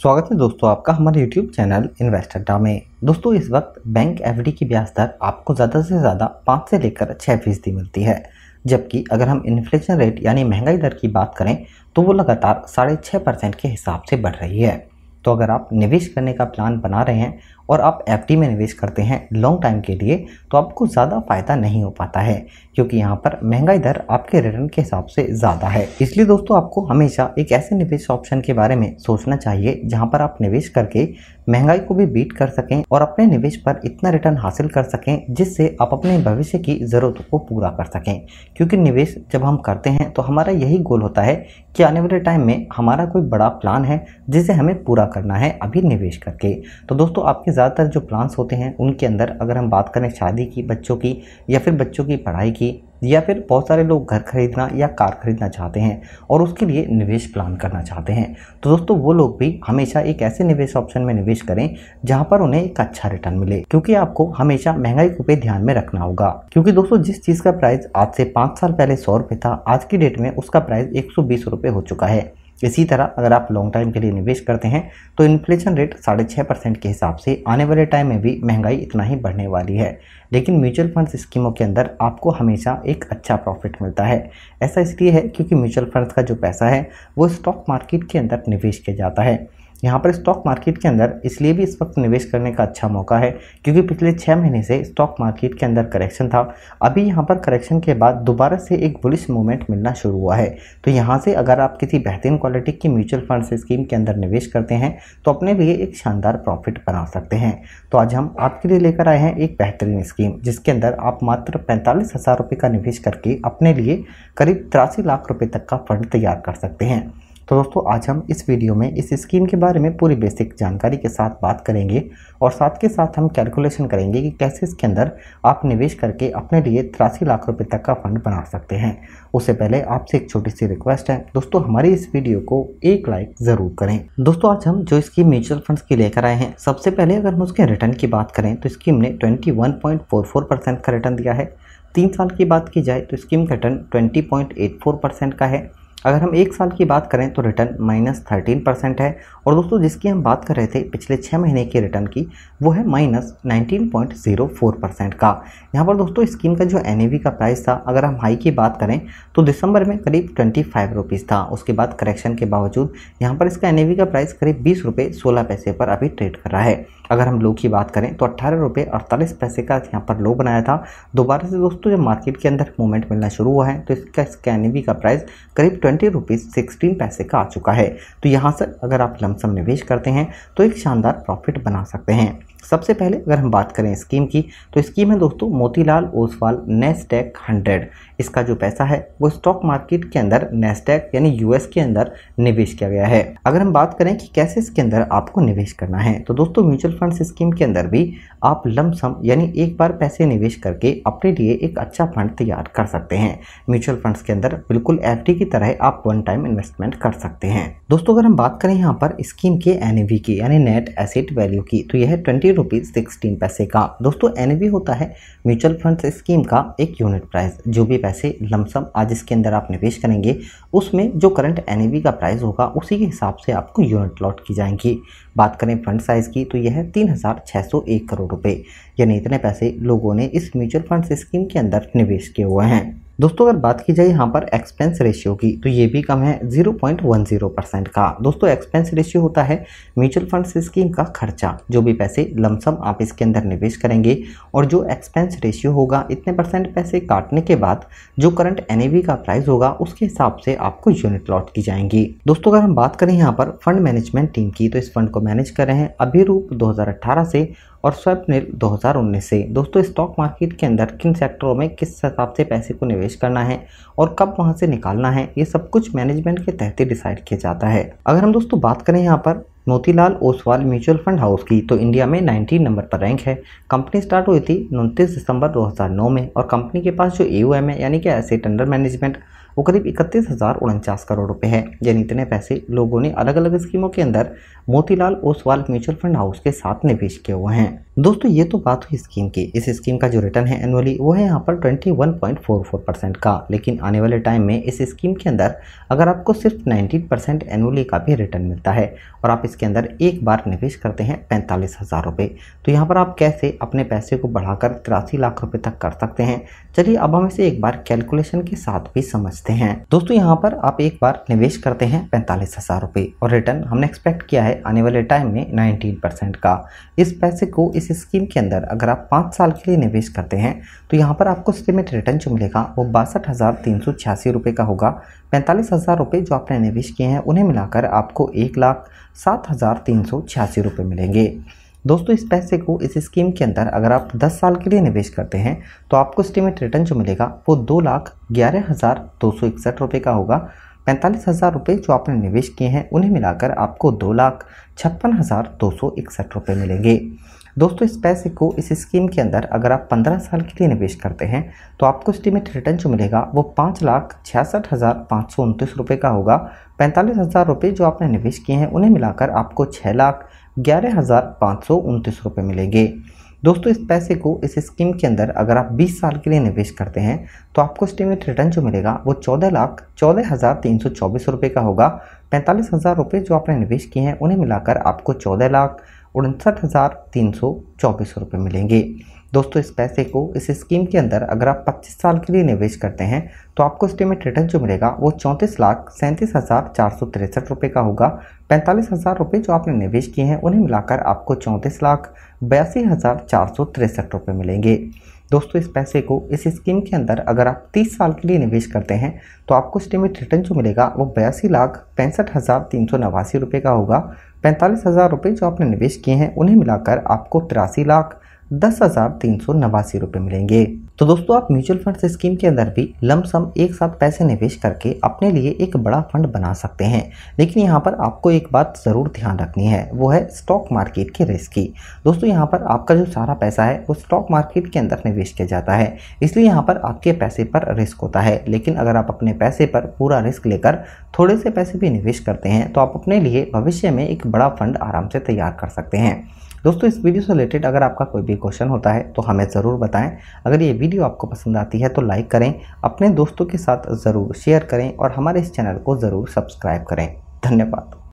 स्वागत है दोस्तों आपका हमारे YouTube चैनल इन्वेस्टर डा में दोस्तों इस वक्त बैंक एफ की ब्याज दर आपको ज़्यादा से ज़्यादा पाँच से लेकर छः फीसदी मिलती है जबकि अगर हम इन्फ्लेशन रेट यानी महंगाई दर की बात करें तो वो लगातार साढ़े छः परसेंट के हिसाब से बढ़ रही है तो अगर आप निवेश करने का प्लान बना रहे हैं और आप एफ में निवेश करते हैं लॉन्ग टाइम के लिए तो आपको ज़्यादा फ़ायदा नहीं हो पाता है क्योंकि यहाँ पर महंगाई दर आपके रिटर्न के हिसाब से ज़्यादा है इसलिए दोस्तों आपको हमेशा एक ऐसे निवेश ऑप्शन के बारे में सोचना चाहिए जहाँ पर आप निवेश करके महंगाई को भी बीट कर सकें और अपने निवेश पर इतना रिटर्न हासिल कर सकें जिससे आप अपने भविष्य की ज़रूरतों को पूरा कर सकें क्योंकि निवेश जब हम करते हैं तो हमारा यही गोल होता है कि आने वाले टाइम में हमारा कोई बड़ा प्लान है जिसे हमें पूरा करना है अभी निवेश करके तो दोस्तों आपके ज़्यादातर जो प्लान्स होते हैं उनके अंदर अगर हम बात करें शादी की बच्चों की या फिर बच्चों की पढ़ाई की या फिर बहुत सारे लोग घर खरीदना या कार खरीदना चाहते हैं और उसके लिए निवेश प्लान करना चाहते हैं तो दोस्तों वो लोग भी हमेशा एक ऐसे निवेश ऑप्शन में निवेश करें जहां पर उन्हें एक अच्छा रिटर्न मिले क्योंकि आपको हमेशा महंगाई को पे ध्यान में रखना होगा क्योंकि दोस्तों जिस चीज़ का प्राइस आज से पाँच साल पहले सौ था आज की डेट में उसका प्राइस एक हो चुका है इसी तरह अगर आप लॉन्ग टाइम के लिए निवेश करते हैं तो इन्फ्लेशन रेट साढ़े छः परसेंट के हिसाब से आने वाले टाइम में भी महंगाई इतना ही बढ़ने वाली है लेकिन म्यूचुअल फंड्स स्कीमों के अंदर आपको हमेशा एक अच्छा प्रॉफिट मिलता है ऐसा इसलिए है क्योंकि म्यूचुअल फंड्स का जो पैसा है वो स्टॉक मार्केट के अंदर निवेश किया जाता है यहाँ पर स्टॉक मार्केट के अंदर इसलिए भी इस वक्त निवेश करने का अच्छा मौका है क्योंकि पिछले छः महीने से स्टॉक मार्केट के अंदर करेक्शन था अभी यहाँ पर करेक्शन के बाद दोबारा से एक बुलिश मूवमेंट मिलना शुरू हुआ है तो यहाँ से अगर आप किसी बेहतरीन क्वालिटी की म्यूचुअल फंड स्कीम के अंदर निवेश करते हैं तो अपने लिए एक शानदार प्रॉफिट बना सकते हैं तो आज हम आपके लिए लेकर आए हैं एक बेहतरीन स्कीम जिसके अंदर आप मात्र पैंतालीस हज़ार रुपये का निवेश करके अपने लिए करीब तिरासी लाख रुपये तक का फंड तैयार कर सकते हैं तो दोस्तों आज हम इस वीडियो में इस स्कीम के बारे में पूरी बेसिक जानकारी के साथ बात करेंगे और साथ के साथ हम कैलकुलेशन करेंगे कि कैसे इसके अंदर आप निवेश करके अपने लिए तिरासी लाख रुपए तक का फंड बना सकते हैं उससे पहले आपसे एक छोटी सी रिक्वेस्ट है दोस्तों हमारी इस वीडियो को एक लाइक ज़रूर करें दोस्तों आज हम जो स्कीम म्यूचुअल फंड की लेकर आए हैं सबसे पहले अगर हम उसके रिटर्न की बात करें तो स्कीम ने ट्वेंटी का रिटर्न दिया है तीन साल की बात की जाए तो स्कीम का रिटर्न ट्वेंटी परसेंट का है अगर हम एक साल की बात करें तो रिटर्न माइनस थर्टीन परसेंट है और दोस्तों जिसकी हम बात कर रहे थे पिछले छः महीने के रिटर्न की वो है minus nineteen point zero four percent का यहाँ पर दोस्तों स्कीम का जो एन का प्राइस था अगर हम हाई की बात करें तो दिसंबर में करीब ट्वेंटी फाइव रुपीज़ था उसके बाद करेक्शन के बावजूद यहाँ पर इसका एन का प्राइस करीब बीस रुपये सोलह पैसे पर अभी ट्रेड कर रहा है अगर हम लो की बात करें तो अट्ठारह रुपये अड़तालीस पैसे का यहाँ पर लो बनाया था दोबारा से दोस्तों जब मार्केट के अंदर मूवमेंट मिलना शुरू हुआ है तो इसका इसका एन का प्राइस करीब ट्वेंटी रुपीज़ सिक्सटीन पैसे का आ चुका है तो यहाँ से अगर आप लमसम निवेश करते हैं तो एक शानदार प्रॉफिट बना सकते हैं सबसे पहले अगर हम बात करें स्कीम की तो स्कीम है दोस्तों मोतीलाल ओसवाल नेस्टेक हंड्रेड इसका जो पैसा है वो स्टॉक मार्केट के अंदर नेस्टेक यानी यूएस के अंदर निवेश किया गया है अगर हम बात करें कि कैसे इसके अंदर आपको निवेश करना है तो दोस्तों म्यूचुअल फंड स्कीम के अंदर भी आप लमसम यानी एक बार पैसे निवेश करके अपने लिए एक अच्छा फंड तैयार कर सकते हैं म्यूचुअल फंड के अंदर बिल्कुल एफ की तरह आप वन टाइम इन्वेस्टमेंट कर सकते हैं दोस्तों अगर हम बात करें यहाँ पर स्कीम के एन e की यानी नेट एसेट वैल्यू की तो यह ट्वेंटी रुपीज सिक्सटीन पैसे का दोस्तों एन e होता है म्यूचुअल फंड स्कीम का एक यूनिट प्राइस जो भी पैसे लमसम आज इसके अंदर आप निवेश करेंगे उसमें जो करंट एन का प्राइस होगा उसी के हिसाब से आपको यूनिट लॉट की जाएंगी बात करें फंड साइज़ की तो यह है तीन हज़ार छः सौ एक करोड़ रुपये यानी इतने पैसे लोगों ने इस म्यूचुअल फंड स्कीम के अंदर निवेश किए हुए हैं दोस्तों अगर बात की जाए यहाँ पर एक्सपेंस रेशियो की तो ये भी कम है 0.10 परसेंट का दोस्तों एक्सपेंस रेशियो होता है म्यूचुअल फंड स्कीम का खर्चा जो भी पैसे लमसम आप इसके अंदर निवेश करेंगे और जो एक्सपेंस रेशियो होगा इतने परसेंट पैसे काटने के बाद जो करंट एन का प्राइस होगा उसके हिसाब से आपको यूनिट लॉट की जाएंगी दोस्तों अगर हम बात करें यहाँ पर फंड मैनेजमेंट टीम की तो इस फंड को मैनेज कर रहे हैं अभी दो से और दो हज़ार 2019 से दोस्तों स्टॉक मार्केट के अंदर किन सेक्टरों में किस हिसाब से पैसे को निवेश करना है और कब वहाँ से निकालना है ये सब कुछ मैनेजमेंट के तहत ही डिसाइड किया जाता है अगर हम दोस्तों बात करें यहाँ पर Motilal Oswal mutual fund house की तो इंडिया में 19 नंबर पर रैंक है कंपनी स्टार्ट हुई थी उनतीस दिसंबर 2009 में और कंपनी के पास जो ए है यानी कि एसेट अंडर मैनेजमेंट वो करीब इकतीस हज़ार उनचास करोड़ रुपए है यानी इतने पैसे लोगों ने अलग अलग स्कीमों के अंदर Motilal Oswal mutual fund house के साथ निवेश किए हुए हैं दोस्तों ये तो बात हुई स्कीम की इस स्कीम का जो रिटर्न है एनुअली वो है यहाँ पर 21.44 परसेंट का लेकिन आने वाले टाइम में इस स्कीम के अंदर अगर आपको सिर्फ 19 परसेंट एनुअली का भी रिटर्न मिलता है और आप इसके अंदर एक बार निवेश करते हैं पैंतालीस हज़ार रुपये तो यहाँ पर आप कैसे अपने पैसे को बढ़ाकर तिरासी लाख रुपये तक कर सकते हैं चलिए अब हम इसे एक बार कैलकुलेशन के साथ भी समझते हैं दोस्तों यहाँ पर आप एक बार निवेश करते हैं पैंतालीस हज़ार रुपये और रिटर्न हमने एक्सपेक्ट किया है आने वाले टाइम में नाइनटीन परसेंट का इस पैसे को इस इस स्कीम के अंदर अगर आप पाँच साल के लिए निवेश करते हैं तो यहाँ पर आपको स्टीमेट रिटर्न जो मिलेगा वो बासठ हज़ार तीन सौ छियासी रुपये का होगा पैंतालीस हज़ार रुपये जो आपने निवेश किए हैं उन्हें मिलाकर आपको एक लाख सात हज़ार तीन सौ छियासी रुपये मिलेंगे दोस्तों इस पैसे को इस स्कीम के अंदर अगर आप 10 साल के लिए निवेश करते हैं तो आपको स्टीमेट रिटर्न जो मिलेगा वो दो लाख ग्यारह हज़ार दो सौ इकसठ रुपये का होगा पैंतालीस हज़ार रुपये जो आपने निवेश किए हैं उन्हें मिलाकर आपको दो लाख छप्पन हज़ार दो सौ इकसठ रुपये मिलेंगे दोस्तों इस पैसे को इस स्कीम के अंदर अगर आप पंद्रह साल के लिए निवेश करते हैं तो आपको स्टीमेट रिटर्न जो मिलेगा वो पाँच लाख छियासठ हज़ार पाँच सौ उनतीस रुपये का होगा पैंतालीस हज़ार रुपये जो आपने निवेश किए हैं उन्हें मिलाकर आपको छः लाख ग्यारह हज़ार पाँच सौ उनतीस रुपये मिलेंगे दोस्तों इस पैसे को इस स्कीम के अंदर अगर आप 20 साल के लिए निवेश करते हैं तो आपको एस्टिमेट रिटर्न जो मिलेगा वो चौदह लाख चौदह हज़ार तीन सौ चौबीस रुपये का होगा पैंतालीस हज़ार रुपये जो आपने निवेश किए हैं उन्हें मिलाकर आपको चौदह लाख उनसठ हज़ार तीन सौ चौबीस रुपये मिलेंगे दोस्तों इस पैसे को इस स्कीम के अंदर अगर आप 25 साल के लिए निवेश करते हैं तो आपको स्टेमेट रिटर्न जो मिलेगा वो चौंतीस लाख सैंतीस हज़ार चार सौ तिरसठ रुपये का होगा पैंतालीस हज़ार रुपये जो आपने निवेश किए हैं उन्हें मिलाकर आपको चौंतीस लाख बयासी हज़ार चार सौ तिरसठ रुपये मिलेंगे दोस्तों इस पैसे को इस स्कीम के अंदर अगर आप 30 साल के लिए निवेश करते हैं तो आपको स्टेमेट रिटर्न जो मिलेगा वो बयासी लाख पैंसठ हज़ार तीन सौ नवासी रुपये का होगा पैंतालीस हज़ार रुपये जो आपने निवेश किए हैं उन्हें मिलाकर आपको तिरासी लाख दस हज़ार तीन सौ नवासी रुपये मिलेंगे तो दोस्तों आप म्यूचुअल फंड स्कीम के अंदर भी लमसम एक साथ पैसे निवेश करके अपने लिए एक बड़ा फंड बना सकते हैं लेकिन यहाँ पर आपको एक बात ज़रूर ध्यान रखनी है वो है स्टॉक मार्केट के रिस्क की दोस्तों यहाँ पर आपका जो सारा पैसा है वो स्टॉक मार्केट के अंदर निवेश किया जाता है इसलिए यहाँ पर आपके पैसे पर रिस्क होता है लेकिन अगर आप अपने पैसे पर पूरा रिस्क लेकर थोड़े से पैसे भी निवेश करते हैं तो आप अपने लिए भविष्य में एक बड़ा फंड आराम से तैयार कर सकते हैं दोस्तों इस वीडियो से रिलेटेड अगर आपका कोई भी क्वेश्चन होता है तो हमें ज़रूर बताएं अगर ये वीडियो आपको पसंद आती है तो लाइक करें अपने दोस्तों के साथ ज़रूर शेयर करें और हमारे इस चैनल को ज़रूर सब्सक्राइब करें धन्यवाद